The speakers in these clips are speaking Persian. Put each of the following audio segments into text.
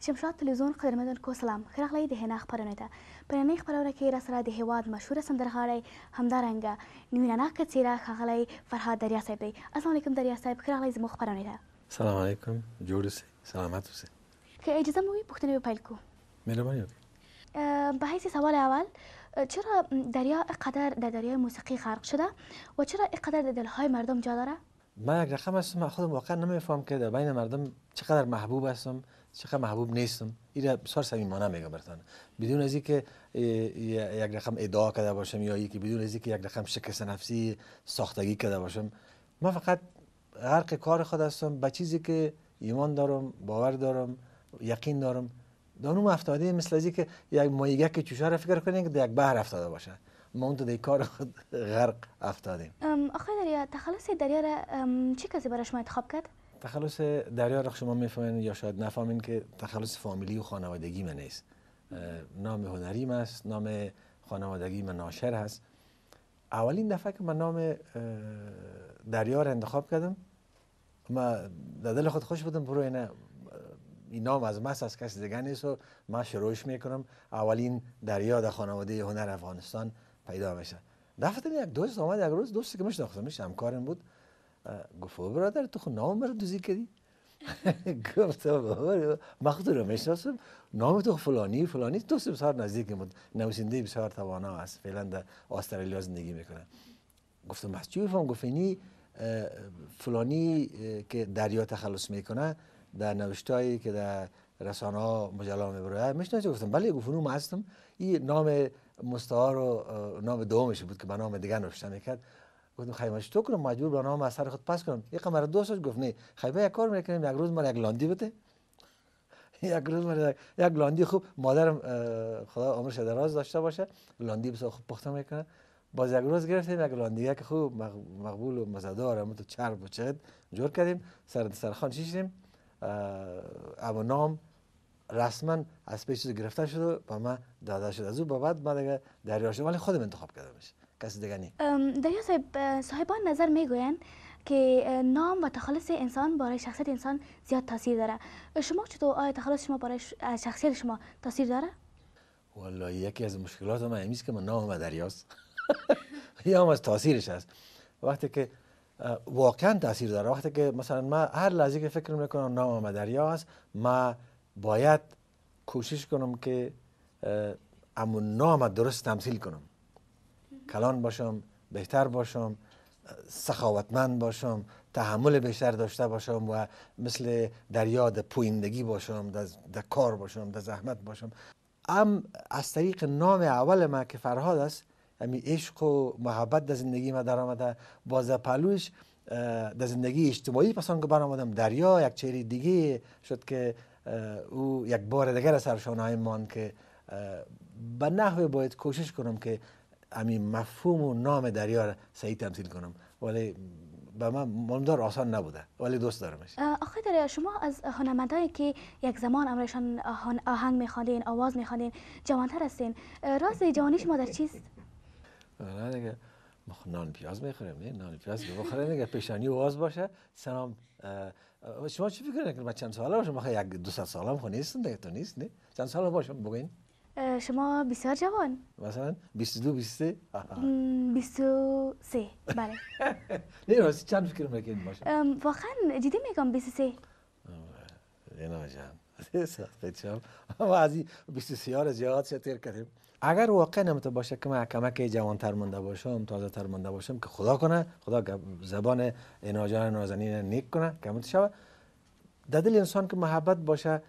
شمشاد تلویزیون قدرمنونکو سلام ښه راغلئ د حنا خپرونې ته په نننۍ خپرونه کې راسره د هېواد مشهوره سندرغاړی همدارنګه نویناناکه څېره ښاغلی فرهاد دریا صاحب دی السلام علیکم دریا صاحب ښه راغلئ زموږ خپرونې ته سلام علیکم جوړ اوسئ سلامت اوسئ که اجازه مو وي پوښتنې به پیل کړو مهرباني وکړئ به حیث سوال اول چرا دریا اقدر در دریای موسیقی غرق شده و چرا اقدر در دلهای مردم جا داره من یک رقم هستم من خودم واقعا نمیفهم که در بین مردم چقدر محبوب هستم چقدر محبوب نیستم این بسیار صمیمانه میگم برتان بدون از اینکه یک رقم ادعا کرده باشم یا اینکه بدون از اینکه یک رقم شکست نفسی ساختگی کرده باشم من فقط غرق کار خود هستم به چیزی که ایمان دارم باور دارم یقین دارم دانوم افتاده مثل از که یک مایگه که چوشه را فکر کنیم که یک بحر افتاده باشه ما اون در کار خود غرق افتادیم آخه دریا تخلص دریا را چه کسی براش ما انتخاب کرد؟ تخلص دریا را شما میفهمین یا شاید نفهمین که تخلص فامیلی و خانوادگی من نیست نام هنری من است نام خانوادگی من ناشر هست اولین دفعه که من نام دریا را انتخاب کردم من در دل خود خوش بودم برو اینه این نام از مس از کسی دیگه نیست و من شروعش میکنم اولین دریا در خانواده هنر افغانستان پیدا میشه دفعه یک دوست آمد یک روز دوستی که میشناختمش همکارم بود گفت برادر تو خود نام مرا دوزی کردی ما خود رو میشناسیم نام تو فلانی فلانی تو بسیار نزدیک بود نویسنده بسیار توانا است فعلا در استرالیا زندگی میکنه گفتم بس چی بفهم گفت اینی فلانی که دریا تخلص میکنه در نوشتایی که در رسانه ها مجله میبره میشناسیم گفتم بله گفت هستم این نام مستعار و نام دومش بود که به نام دیگه نوشته میکرد گفتم خیمه تو کنم مجبور برنامه از سر خود پس کنم یه دو دوستش گفت نه خیمه یک کار میکنیم یک روز ما یک لاندی بده یک روز من یک لاندی خوب مادرم خدا عمرش دراز داشته باشه لاندی بسیار خوب پخته میکنه باز یک روز گرفتیم یک لاندی که خوب مقبول و مزدار همون تو چرب و جور کردیم سر سرخان شیشیم اما نام رسما از پیش گرفته شده و ما داده شده از او بعد من دیگه شد ولی خودم انتخاب کردمش کس دیگه نه صاحبان نظر میگوین که نام و تخلص انسان برای شخصیت انسان زیاد تاثیر داره شما چطور آیا تخلص شما برای شخصیت شما تاثیر داره والله یکی از مشکلات من است که من نام دریاست یا هم از تاثیرش هست وقتی که واقعا تاثیر داره وقتی که مثلا من هر لحظه که فکر میکنم نام دریا هست ما باید کوشش کنم که امون نام درست تمثیل کنم کلان باشم بهتر باشم سخاوتمند باشم تحمل بیشتر داشته باشم و مثل در یاد پویندگی باشم در, کار باشم در زحمت باشم ام از طریق نام اول ما که فرهاد است امی یعنی عشق و محبت در زندگی ما در آمده باز پلوش در زندگی اجتماعی پسان که برآمدم دریا یک چهره دیگه شد که او یک بار دیگر از سرشانه های که به نحوه باید کوشش کنم که امی مفهوم و نام دریا را صحیح تمثیل کنم ولی به من ممدار آسان نبوده ولی دوست دارمش آخه دریا شما از هنرمندایی که یک زمان امرشان آهنگ میخوانین آواز میخوانین جوانتر هستین راز جوانی شما در چیست نه دیگه خب نان پیاز میخوریم نان پیاز بخوریم دیگه پیشانی آواز باشه سلام شما چی فکر نکنید من چند ساله باشم آخه یک دو هم خب نیستم دیگه تو نیست نه چند ساله باشم بگین شما بسیار جوان مثلا 22 23 23 بله نه راستی چند فکر میکنید باشه واقعا جدی میگم 23 نه جان سخته چم ما از 23 ها زیاد تیر کردیم اگر واقعا نمت باشه که من کمک تر مونده باشم تازه تر مونده باشم که خدا کنه خدا زبان ایناجان نازنین نیک کنه که شود ددل دل انسان که محبت باشه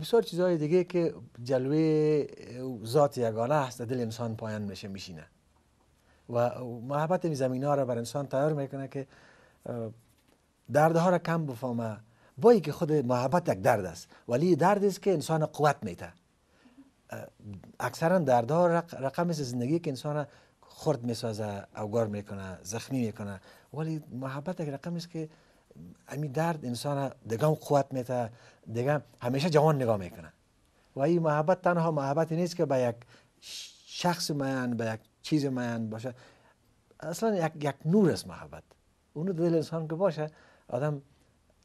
بسیار چیزهای دیگه که جلوه ذات یگانه هست دل انسان پایان میشه میشینه و محبت این زمین ها را بر انسان تیار میکنه که دردها را کم بفهمه با که خود محبت یک درد است ولی درد است که انسان قوت میده اکثرا دردها رقم است زندگی که انسان خرد میسازه اوگار میکنه زخمی میکنه ولی محبت یک رقم است که امی درد انسان دگم قوت میته دگم همیشه جوان نگاه میکنه و این محبت تنها محبت نیست که به یک شخص من به یک چیز من باشه اصلا یک, یک نور است محبت اونو دل انسان که باشه آدم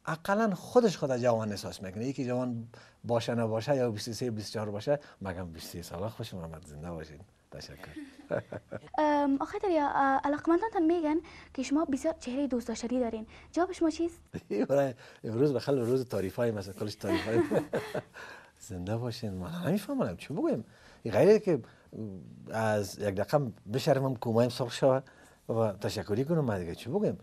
اقلا خودش خود جوان احساس میکنه یکی جوان باشه نباشه یا 23 24 باشه مگم 23 ساله خوشم آمد زنده باشین تشکر آخه دریا علاقمندان میگن که شما بسیار چهره دوست داشتنی دارین جواب شما چیست امروز بخل روز تاریف های مثلا کلش تعریف زنده باشین ما نمیفهمم چی بگویم غیر که از یک دقیقه بشرمم کومایم سرخ شوه و تشکری کنم ما دیگه چی بگویم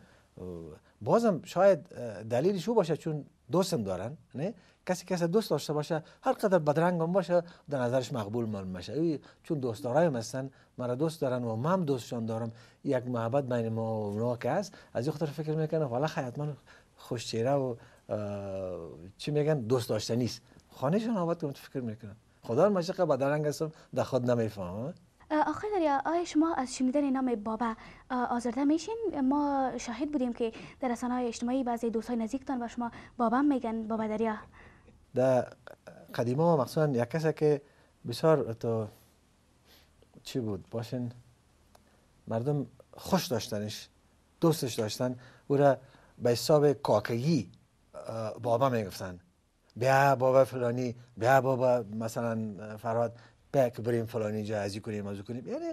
بازم شاید دلیلش او باشه چون دوستم دارن نه کسی کسی دوست داشته باشه هر قدر بدرنگ هم باشه در نظرش مقبول معلوم میشه چون دوست دارایم هستن مرا دوست دارن و من دوستشان دارم یک محبت بین ما و اونا که هست از این خاطر فکر میکنه حالا من خوش چهره و چی میگن دوست داشتنی است خانهشان تو فکر میکنم خدا مشقه بدرنگ هستم در خود نمیفهمم آخر دریا آیا شما از شنیدن نام بابا آزرده میشین ما شاهد بودیم که در رسانه های اجتماعی بعضی دوستای نزدیکتان با شما بابا میگن بابا دریا در ما مخصوصا یک کسی که بسیار تو چی بود باشین مردم خوش داشتنش دوستش داشتن او را به حساب کاکگی بابا میگفتن بیا بابا فلانی بیا بابا مثلا فراد بریم فلان اینجا ازی کنیم ازی کنیم یعنی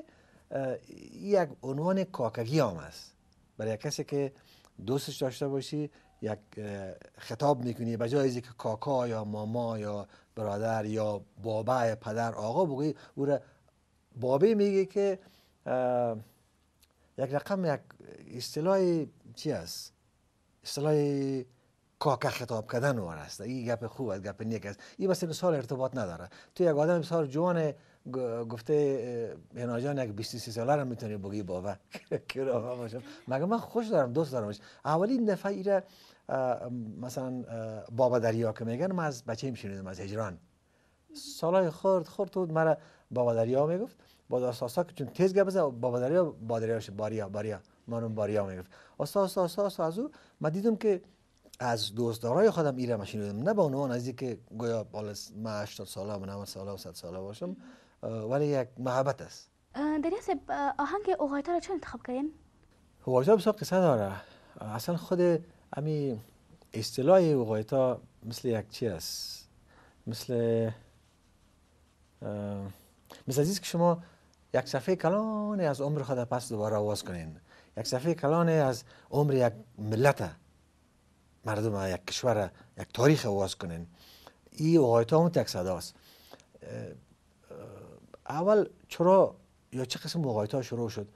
یک عنوان کاکگی هم است برای کسی که دوستش داشته باشی یک خطاب میکنی به جای که کاکا یا ماما یا برادر یا بابا یا پدر آقا بگی او را بابی میگه که یک رقم یک اصطلاح چی است اصطلاح کاکه خطاب کردن او است این گپ خوب است گپ نیک است این بس سال ارتباط نداره تو یک آدم بسیار جوان گفته اینا جان یک 23 ساله را میتونی بگی بابا کرامه باشم مگه من خوش دارم دوست دارمش اولی دفعه ایره مثلا بابا دریا که میگن من از بچه ایم شنیدم از هجران سالای خورد خورد بود مرا بابا دریا میگفت با استاسا که چون تیز گپ بابا دریا بادریاش باریا باریا منم باریا میگفت استاد استاد استاد از او من دیدم که از دوستدارای خودم ایره ماشین بودم نه به عنوان از که گویا بالا ما 80 ساله و 90 ساله و 100 ساله باشم ولی یک محبت است دریا آهنگ اوغایتا را چون انتخاب کردین اوغایتا بسیار قصه داره اصلا خود امی اصطلاح اوغایتا مثل یک چی است مثل مثل عزیز که شما یک صفحه کلان از عمر خود پس دوباره آواز کنین یک صفحه کلان از عمر یک ملت مردم یک کشور یک تاریخ آواز کنین این آقایت هم یک صداست اول چرا یا چه قسم مقایت ها شروع شد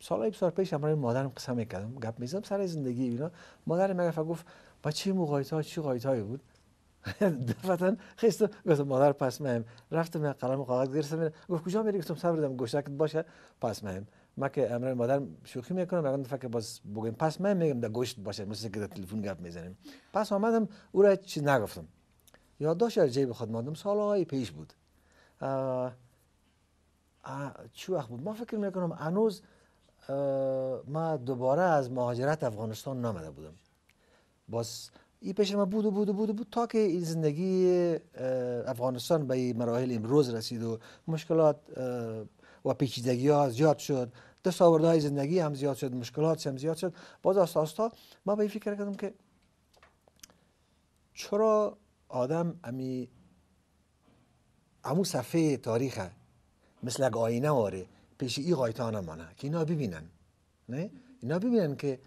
سال بسیار پیش امرای مادرم قسم میکردم گپ میزدم سر زندگی اینا مادرم مگه گفت با چه مقایت ها چی قایت هایی بود دفعتا خیستم گفت مادر پس مهم رفتم من قلم کاغذ گرفتم گفت کجا میری گفتم صبر دم باشه پس مهم ما که امرا مادر شوخی میکنم دفعه فکر باز بگیم پس من میگم در گوشت باشه مثل که در تلفن گپ میزنیم پس آمدم او را چیز نگفتم داشت از جیب خود ماندم سالهای پیش بود چی وقت بود ما فکر میکنم هنوز ما دوباره از مهاجرت افغانستان نامده بودم باز ای پیش ما بود و بود و بود بود تا که این زندگی افغانستان به مراحل امروز رسید و مشکلات و پیچیدگی ها زیاد شد دستاوردهای زندگی هم زیاد شد مشکلات هم زیاد شد باز آستا ما به این فکر کردم که چرا آدم امی امو صفحه تاریخه مثل آینه آره پیش ای غایتان مانه که اینا ببینن نه؟ اینا ببینن که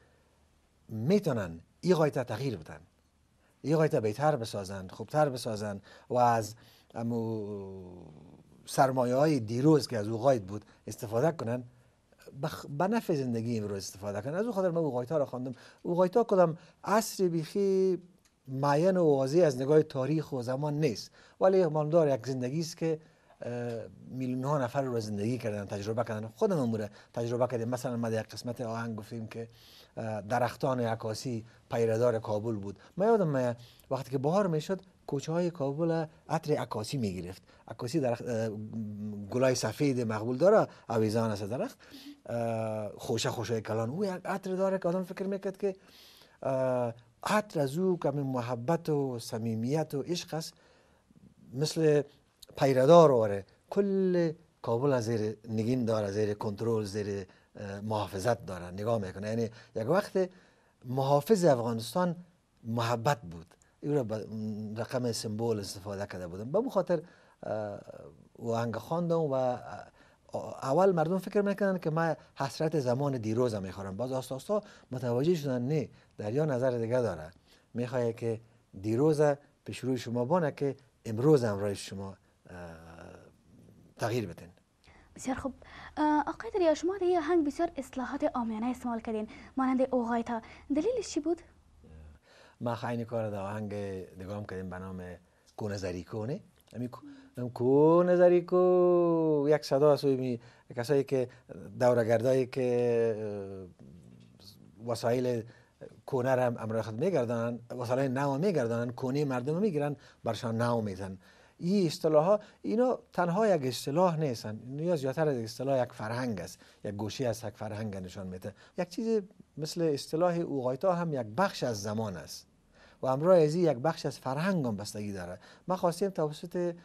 میتونن ای غایتا تغییر بدن ای قایت بهتر بسازن خوبتر بسازن و از امو سرمایه های دیروز که از او غایت بود استفاده کنن به نفع زندگی رو استفاده کنه از او خاطر من اوقایتا را خواندم اوقایتا کدام عصر بیخی معین و واضح از نگاه تاریخ و زمان نیست ولی یک زندگی است که میلیون ها نفر رو زندگی کردن تجربه کردن خودم اموره تجربه کردیم مثلا ما یک قسمت آهنگ گفتیم که درختان عکاسی پیردار کابل بود من یادم وقتی که بهار میشد کوچه های کابل عطر عکاسی می گرفت عکاسی گلای سفید مقبول داره اویزان است درخت خوشه خوشه کلان او یک عطر داره که آدم فکر میکرد که عطر از او کمی محبت و صمیمیت و عشق است مثل پیردار آره کل کابل از زیر نگین داره زیر کنترل زیر محافظت داره نگاه میکنه یعنی یک وقت محافظ افغانستان محبت بود این را رقم سمبول استفاده کرده بودم به خاطر آهنگ خواندم و اول مردم فکر میکنن که من حسرت زمان دیروز میخورم باز آستا آستا متوجه شدن نه دریا نظر دیگه داره میخواه که دیروز پیش روی شما بانه که امروز هم رای شما تغییر بتین بسیار خوب آقای دریا شما در هنگ بسیار اصلاحات آمیانه استعمال کردین مانند اوغایتا دلیلش چی بود؟ ما خاینی کار در آهنگ دگام کردیم به نام کونزری کونه یعنی کونزری کو یک صدا از می کسایی که دورگردایی که وسایل کونه را امرو خود میگردانن وسایل نو میگردن، کونه مردم میگیرن برشان نو میزن این اصطلاح ها اینا تنها یک اصطلاح نیستن نیاز زیادتر از اصطلاح یک فرهنگ است یک گوشی از یک فرهنگ نشان میده یک چیز مثل اصطلاح اوغایتا هم یک بخش از زمان است و امرای ازی یک بخش از فرهنگ هم بستگی داره ما خواستیم توسط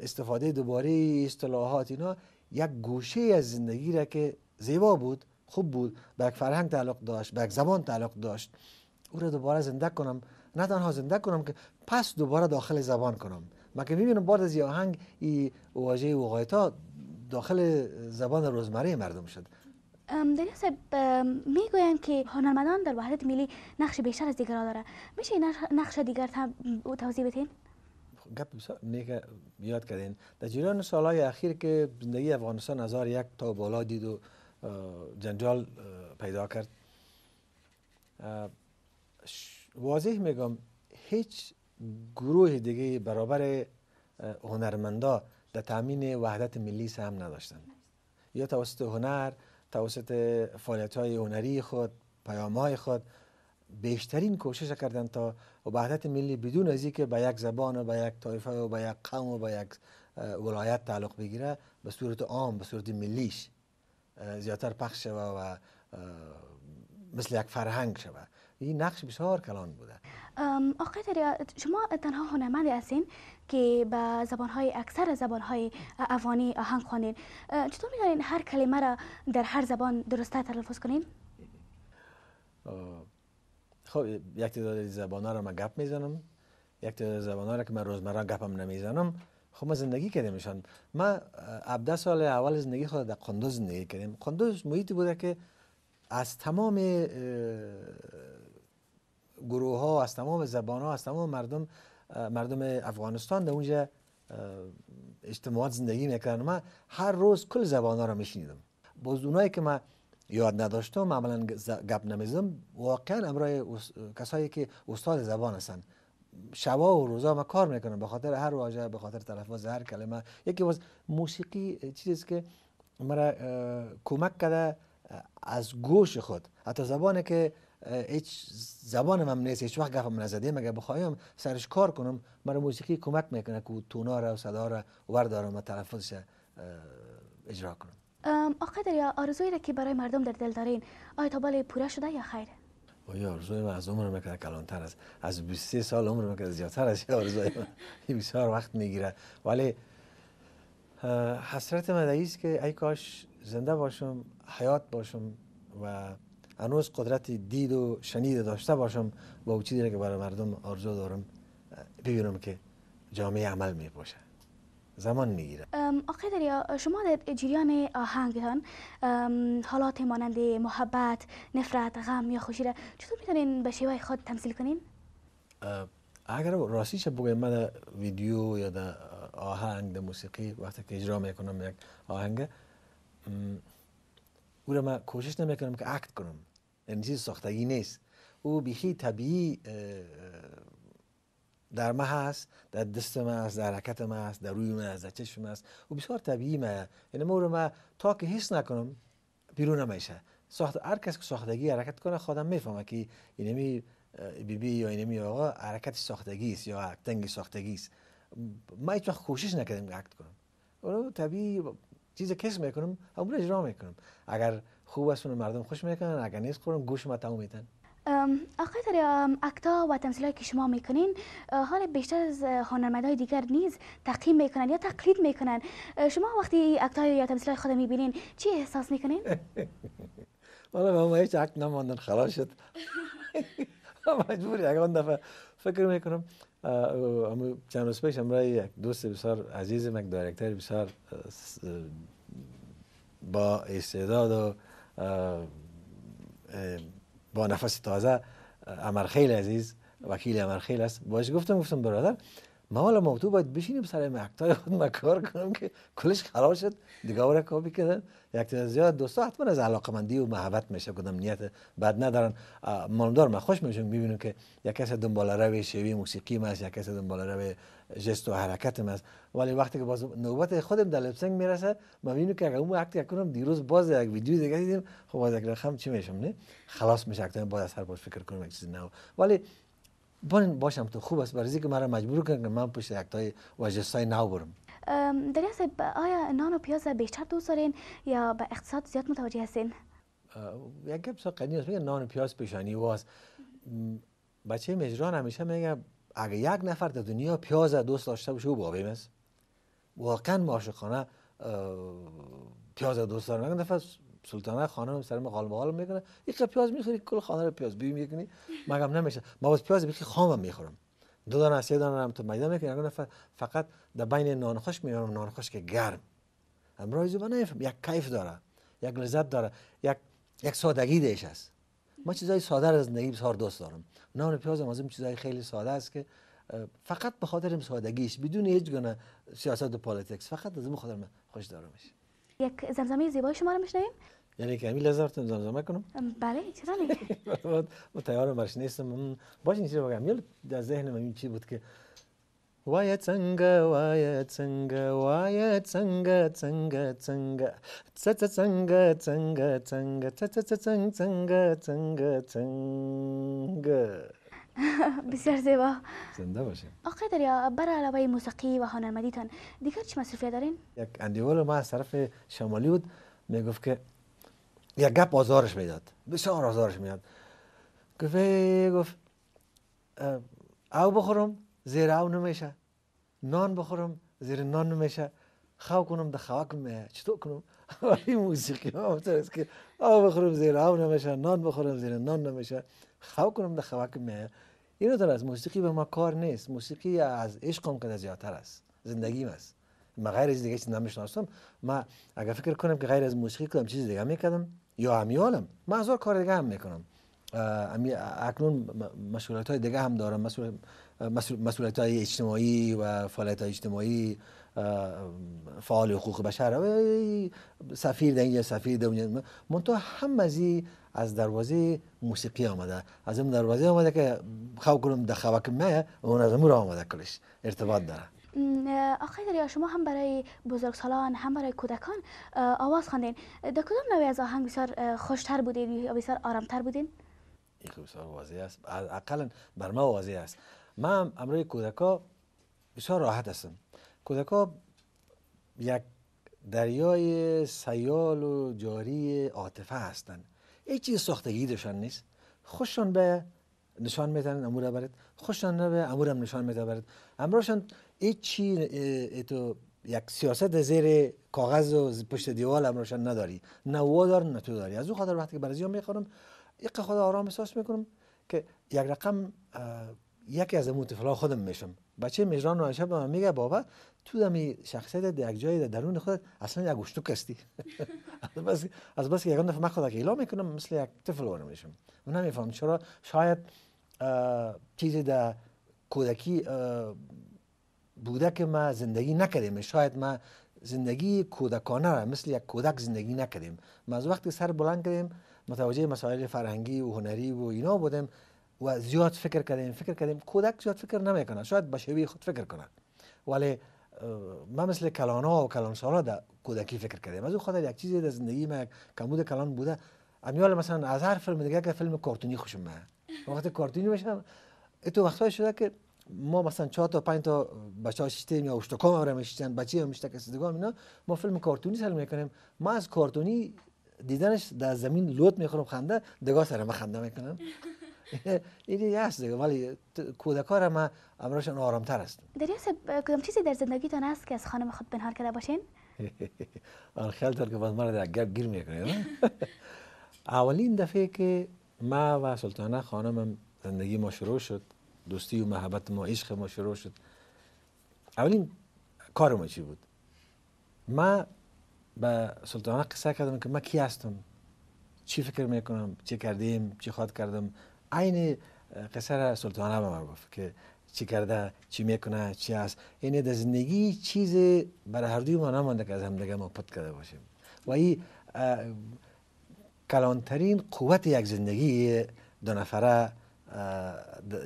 استفاده دوباره اصطلاحات اینا یک گوشه از زندگی را که زیبا بود خوب بود به یک فرهنگ تعلق داشت به یک زبان تعلق داشت او را دوباره زنده کنم نه تنها زنده کنم که پس دوباره داخل زبان کنم ما که میبینم بعد از یه آهنگ ای واژه داخل زبان روزمره مردم شد صاحب میگویم که هنرمندان در وحدت ملی نقش بیشتر از دیگران داره میشه نقش دیگر هم توضیح بدین خب، گپ نیک یاد کردین در جریان سالهای اخیر که زندگی افغانستان هزار یک تا بالا دید و جنجال پیدا کرد واضح میگم هیچ گروه دیگه برابر هنرمندا در تامین وحدت ملی سهم نداشتند یا توسط هنر توسط فعالیت های هنری خود پیام خود بیشترین کوشش کردند تا وحدت ملی بدون از که به یک زبان و به یک طایفه و به یک قوم و به یک ولایت تعلق بگیره به صورت عام به صورت ملیش زیادتر پخش شوه و مثل یک فرهنگ شوه این نقش بسیار کلان بوده آقای شما تنها هنرمند هستین که به زبانهای اکثر زبانهای افغانی آهنگ خوانین چطور میدانین هر کلمه را در هر زبان درسته تلفظ کنین؟ خب یک تعداد ها را من گپ میزنم یک تعداد زبانها را که من روزمره گپم نمیزنم خب ما زندگی کردیم شان ما عبده سال اول زندگی خود در قندوز زندگی کردیم قندوز محیطی بوده که از تمام گروه ها از تمام زبان ها از تمام مردم مردم افغانستان در اونجا اجتماعات زندگی میکردن من هر روز کل زبان ها را میشنیدم باز اونایی که من یاد نداشتم عملا گپ نمیزم واقعا امرای کسایی که استاد زبان هستن شبا و روزا ما کار میکنم به خاطر هر واژه به خاطر تلفظ هر کلمه یکی باز موسیقی چیزی که مرا کمک کرده از گوش خود حتی زبانی که هیچ زبانم هم نیست هیچ وقت گفتم نزده مگه بخوایم سرش کار کنم مرا موسیقی کمک میکنه که تونا را و صدا را وردارم و تلفظش اجرا کنم آقای دریا، آرزویی را که برای مردم در دل دارین آیا تا بالای پوره شده یا خیر وای آرزوی من از عمر میکنه کلانتر است از 23 سال عمر میکنه زیادتر است آرزوی من بسیار وقت میگیره ولی حسرت من است که ای کاش زنده باشم حیات باشم و هنوز قدرت دید و شنید داشته باشم با او چیزی که برای مردم آرزو دارم ببینم که جامعه عمل می باشه زمان میگیره آقای دریا شما در جریان آهنگتان حالات مانند محبت نفرت غم یا خوشی را چطور میتونین به شیوه خود تمثیل کنین اگر چه بگویم من ویدیو یا در آهنگ در موسیقی وقتی که اجرا میکنم یک آهنگ او را من کوشش نمیکنم که اکت کنم یعنی چیز ساختگی نیست او بیخی طبیعی در ما هست در دست ما هست در حرکت ما هست در روی ما هست در چشم ما هست او بسیار طبیعی ما هست یعنی ما رو ما تا که حس نکنم بیرون نمیشه ساخت هر کس که ساختگی حرکت کنه خودم میفهمه که اینمی یعنی بی بی یا اینمی یعنی آقا حرکت ساختگی است یا اکتنگ ساختگی است ما هیچ وقت کوشش نکردیم اکت کنم اون طبیعی چیز کس میکنم همون اجرا میکنم اگر خوب است مردم خوش میکنن اگر نیست خورم گوش ما تموم میتن آقای اکتا و تمثیل که شما میکنین حال بیشتر از هنرمندهای دیگر نیز تقییم میکنن یا تقلید میکنن شما وقتی اکتا یا تمثیل خود میبینین چی احساس میکنین؟ والا به ما هیچ اکت نماندن خلاص شد مجبوری اگر اون دفعه فکر میکنم چند روز پیش یک دوست بسیار عزیز یک دایرکتر بسیار با استعداد و با نفس تازه امرخیل عزیز وکیل امرخیل است باش گفتم گفتم برادر ما حالا مکتوب باید بشینیم سر مکتای خود ما کار کنم که کلش خراب شد دیگه را کابی کردن یک زیاد دوستا حتما از علاقه مندی و محبت میشه کدام نیت بد ندارن مالدار من خوش میشم ببینم که یک کس دنبال روی شوی موسیقی ما یک کس دنبال روی جست و حرکت ما ولی وقتی که باز نوبت خودم در لپسنگ میرسه ما میبینم که اگر اون عکت کنم دیروز باز یک ویدیو دیگه دیدیم خب از اگر چی میشم نه خلاص میشه باز از هر باز فکر کنم یک چیز نه ولی بون باشم تو خوب است برای که مرا مجبور کنه که من پشت تای وجستای نو برم در آیا نان و پیاز بیشتر دوست دارین یا به اقتصاد زیاد متوجه هستین یک گپ است میگه نان و پیاز پیشانی واس بچه مجران همیشه میگه اگه یک نفر در دنیا پیاز دوست داشته باشه او بابیم است واقعا ما عاشقانه پیاز دوست دارم نفر سلطانه خانه رو سر مقال مقال میکنه یک پیاز میخوری کل خانه رو پیاز بیم میکنی مگم نمیشه ما باز پیاز بیخی خامه میخورم دو دانه سه دانه هم تو میدان میکنی فقط در بین نان خوش میارم نان خوش که گرم امروز من نفهم یک کیف داره یک لذت داره یک یک سادگی دیش است ما چیزای ساده از زندگی بسیار دوست دارم نان پیاز هم از چیزای خیلی ساده است که فقط به خاطر سادگیش بدون هیچ گونه سیاست و پالیتیکس فقط از خاطر خوش دارمش یک زمزمه زیبای شما رو میشنویم یعنی که همین لحظه زمزمه کنم بله چرا نه من تیار برش نیستم باشین بگم یل در ذهنم این چی بود که وای چنگ وای چنگ وای تنگ تنگ تنگ تنگ تنگ تنگ تنگ تنگ تنگ تنگ تنگ تنگ بسیار زیبا زنده باشین آقای دریا برای علاوه موسیقی و هنرمندیتان دیگر چی مصرفی دارین یک اندیول ما از طرف شمالی بود میگفت که یک گپ آزارش میداد بسیار آزارش میاد گفت گفت او بخورم زیر او نمیشه نان بخورم زیر نان نمیشه خواه کنم ده خواه کنم چطور کنم ولی موسیقی ما است که آب بخورم زیر آب نمیشه نان بخورم زیر نان نمیشه خواه کنم ده خواه کنم اینو در از موسیقی به ما کار نیست موسیقی از هم که زیادتر است زندگیم است ما غیر از دیگه چیز نمیشناسم ما اگر فکر کنم که غیر از موسیقی کنم چیز دیگه میکردم یا همیالم ما هزار کار دیگه هم میکنم امی اکنون مسئولیت های دیگه هم دارم مسئولیت های اجتماعی و فعالیت های اجتماعی فعال حقوق بشر سفیر در سفیر در اونجا هم از از دروازه موسیقی آمده از اون دروازه آمده که خو کنم در خوک مه اون از امور آمده کلش ارتباط داره آقای دریا شما هم برای بزرگ سالان هم برای کودکان آواز خواندین در کدام نوی از آهنگ بسیار خوشتر بودید یا بسیار آرامتر بودین این بسیار واضح است اقلا بر ما واضح است من امروی کودکا بسیار راحت هستم کودکا یک دریای سیال و جاری عاطفه هستند هیچ چیز ساختگی داشتن نیست خوششان به نشان میدن، امور برد خوششان نه به امور نشان میده برد امروشان هیچ یک سیاست زیر کاغذ و پشت دیوال امروشان نداری نه و دار نه تو داری از اون خاطر وقتی که ها میخورم یک خدا آرام احساس میکنم که یک رقم یکی از امون خودم میشم بچه میجران و به من میگه بابا تو دمی شخصیت در یک جای درون خود اصلا یک کستی. هستی بس از بس که یک دفعه من خود اعلام میکنم مثل یک طفل ور میشم هم نمیفهم چرا شاید چیزی در کودکی بوده که ما زندگی نکردیم شاید ما زندگی کودکانه را مثل یک کودک زندگی نکردیم ما از وقتی سر بلند کردیم متوجه مسائل فرهنگی و هنری و اینا بودیم و زیاد فکر کردیم فکر کردیم کودک زیاد فکر نمیکنه شاید به شیوه خود فکر کنه ولی ما مثل ها و کلان ها در کودکی فکر کردیم از اون خاطر یک چیزی در زندگی ما کمود کلان بوده امیال مثلا از هر فیلم دیگه که فیلم کارتونی خوشم میاد وقتی کارتونی میشم تو وقتی شده که ما مثلا چهار تا پنج تا بچه ها شیشتیم یا اشتکام هم میشتن بچه هم میشتن کسی دیگه اینا ما فیلم کارتونی سر میکنیم ما از کارتونی دیدنش در زمین لوت میخورم خنده دگاه سر ما خنده میکنم این دیگه هست دیگه ولی کودکار را ما آرام آرامتر است یاسه کدام چیزی در زندگیتان است که از خانم خود بنهار کرده باشین آن خیال تر که باز مرد در گب گیر میکنه اولین دفعه که ما و سلطانه خانمم زندگی ما شروع شد دوستی و محبت ما عشق ما شروع شد اولین کار ما چی بود ما به سلطانه قصه کردم که ما کی هستم چی فکر میکنم چی کردیم چی خواد کردم عین قصر سلطانه به من گفت که چی کرده چی میکنه چی هست اینه در زندگی چیز برای هر دوی ما نمانده که از همدیگه ما پت کرده باشیم و این کلانترین قوت یک زندگی دو نفره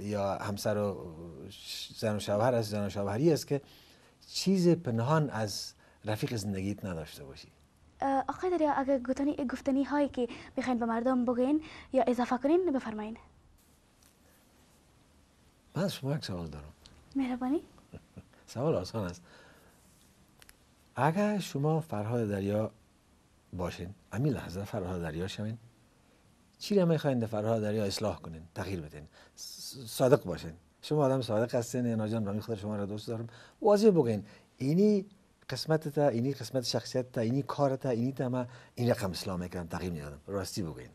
یا همسر و زن و شوهر است زن و شوهری است که چیز پنهان از رفیق زندگیت نداشته باشی آقای دریا اگر گفتنی هایی که میخواین به مردم بگین یا اضافه کنین بفرمایین من از شما یک سوال دارم مهربانی سوال آسان است اگر شما فرهاد دریا باشین امی لحظه فرهاد دریا شوین چی را میخواین در فرهاد دریا اصلاح کنین تغییر بدین صادق باشین شما آدم صادق هستین اینا جان من خود شما را دوست دارم واضح بگین اینی قسمت اینی قسمت شخصیت اینی کار اینی تا ما این رقم اصلاح میکنم تغییر میدادم راستی بگین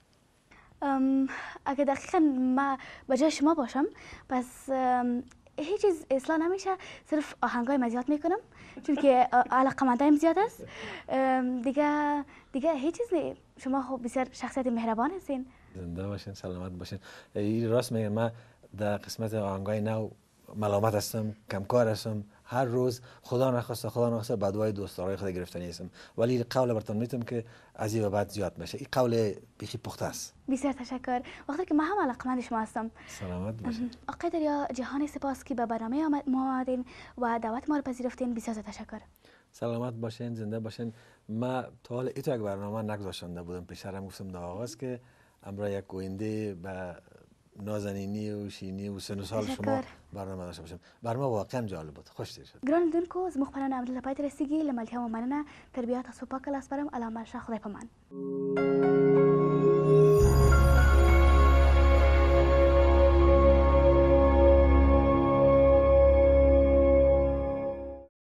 اگه دقیقا ما بجای شما باشم پس هیچ چیز اصلاح نمیشه صرف آهنگای ما زیاد میکنم چون که علاقه هم زیاد است دیگه دیگه هیچ چیز شما خوب بسیار شخصیت مهربان هستین زنده باشین سلامت باشین این راست میگم من در قسمت آهنگای نو ملامت هستم کمکار هستم هر روز خدا نخواسته خدا نخواسته بدوای دوستای خود گرفتنی هستم ولی قول برتون میتم که از این بعد زیاد میشه این قول بیخی پخته است بسیار تشکر وقتی که ما هم علاقمند شما هستم سلامت باشید آقای دریا جهان سپاس که به برنامه ما آمدین و دعوت ما رو پذیرفتین بسیار تشکر سلامت باشین زنده باشین ما تا حال ایتو یک برنامه نگذاشتنده بودم پیشتر هم گفتم در آغاز که امرا یک گوینده به نازنینی و شینی و سن و سال شما برنامه داشته باشیم برنامه واقعا جالب بود خوش دیر شد گران دونکو زموږ خپلنه عبدالله پای ته رسیږي له ملتیا مو مننه تربیه تاسو پاکه لاس برم الله مرشه خدای پامان